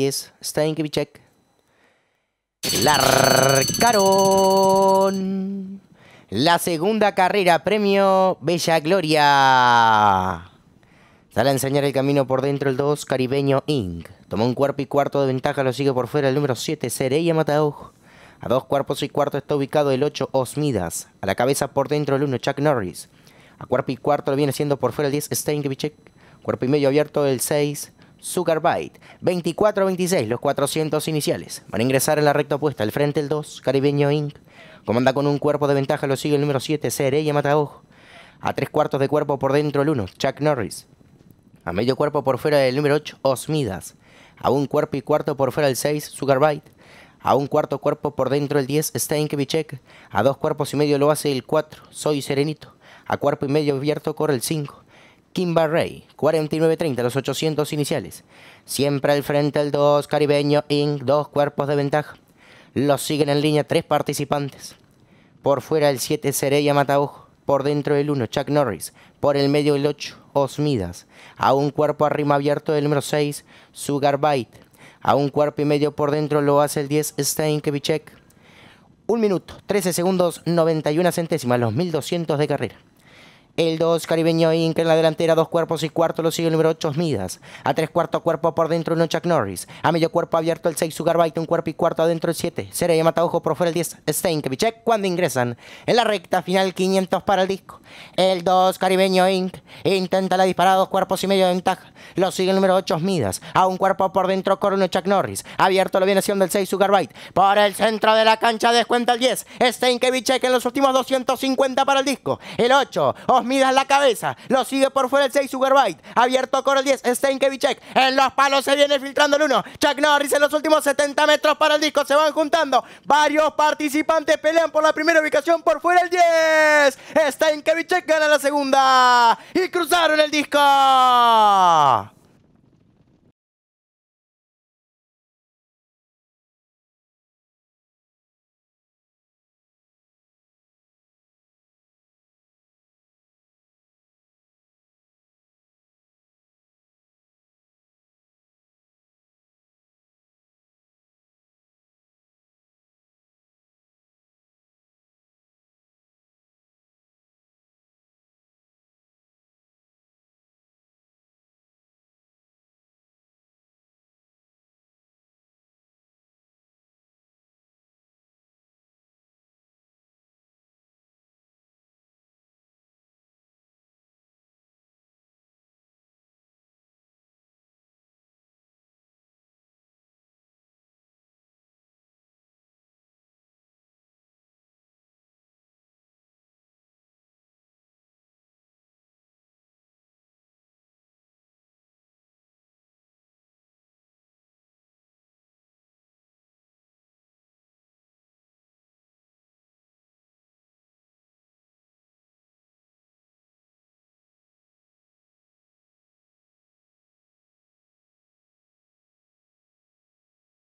10. Stankiewicz. Larcaron. La segunda carrera, premio Bella Gloria. Sale a enseñar el camino por dentro el 2, Caribeño Inc. Tomó un cuerpo y cuarto de ventaja, lo sigue por fuera el número 7, Sereya Mataojo. A dos cuerpos y cuarto está ubicado el 8, Osmidas. A la cabeza por dentro el 1, Chuck Norris. A cuerpo y cuarto lo viene siendo por fuera el 10, Steinkevichek. Cuerpo y medio abierto el 6, Zuckerbyte. 24-26, los 400 iniciales. Van a ingresar en la recta opuesta, al frente el 2, Caribeño Inc. Comanda con un cuerpo de ventaja, lo sigue el número 7, Cereya Mataojo. A tres cuartos de cuerpo por dentro el 1, Chuck Norris. A medio cuerpo por fuera el número 8, Osmidas. A un cuerpo y cuarto por fuera el 6, Sugarbyte. A un cuarto cuerpo por dentro el 10, Steinkevichek. A dos cuerpos y medio lo hace el 4, Soy Serenito. A cuerpo y medio abierto corre el 5. Kimba 49-30, los 800 iniciales. Siempre al frente el 2, Caribeño Inc., dos cuerpos de ventaja. Los siguen en línea tres participantes. Por fuera el 7, Sereya Mataujo. Por dentro el 1, Chuck Norris. Por el medio el 8, Osmidas. A un cuerpo arriba abierto el número 6, Sugar Bite. A un cuerpo y medio por dentro lo hace el 10, Steinkevichek. Un minuto, 13 segundos, 91 centésimas, los 1200 de carrera. El 2, caribeño Inc. en la delantera, dos cuerpos y cuarto lo sigue el número 8, Midas. A tres cuarto cuerpo por dentro, uno Chuck Norris. A medio cuerpo abierto el 6, sugarbyte un cuerpo y cuarto adentro el 7. y ojo, por fuera el 10, Steinkevichek cuando ingresan. En la recta final, 500 para el disco. El 2, caribeño Inc. Intenta la disparada, dos cuerpos y medio de ventaja. Lo sigue el número 8, Midas. A un cuerpo por dentro, uno Chuck Norris. Abierto lo viene haciendo el 6, sugarbyte Por el centro de la cancha, descuenta el 10. Steinkevichek en los últimos 250 para el disco. El 8, mira midas la cabeza. Lo sigue por fuera el 6, Superbite. Abierto con el 10, Steinkevichek En los palos se viene filtrando el 1. Chuck Norris en los últimos 70 metros para el disco. Se van juntando. Varios participantes pelean por la primera ubicación por fuera el 10. Steinkevichek gana la segunda. Y cruzaron el disco.